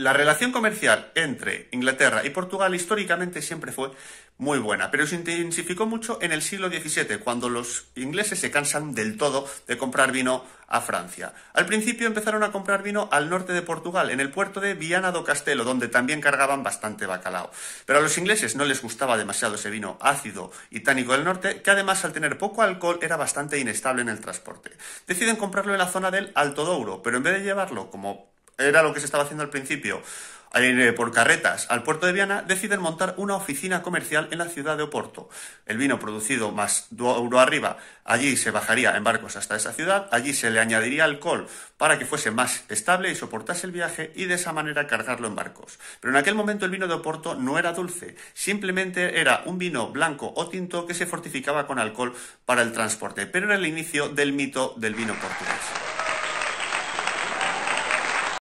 La relación comercial entre Inglaterra y Portugal históricamente siempre fue muy buena, pero se intensificó mucho en el siglo XVII, cuando los ingleses se cansan del todo de comprar vino a Francia. Al principio empezaron a comprar vino al norte de Portugal, en el puerto de Viana do Castelo, donde también cargaban bastante bacalao. Pero a los ingleses no les gustaba demasiado ese vino ácido y tánico del norte, que además al tener poco alcohol era bastante inestable en el transporte. Deciden comprarlo en la zona del Alto Douro, pero en vez de llevarlo como era lo que se estaba haciendo al principio, eh, por carretas al puerto de Viana, deciden montar una oficina comercial en la ciudad de Oporto. El vino producido más duro arriba, allí se bajaría en barcos hasta esa ciudad, allí se le añadiría alcohol para que fuese más estable y soportase el viaje y de esa manera cargarlo en barcos. Pero en aquel momento el vino de Oporto no era dulce, simplemente era un vino blanco o tinto que se fortificaba con alcohol para el transporte, pero era el inicio del mito del vino portugués.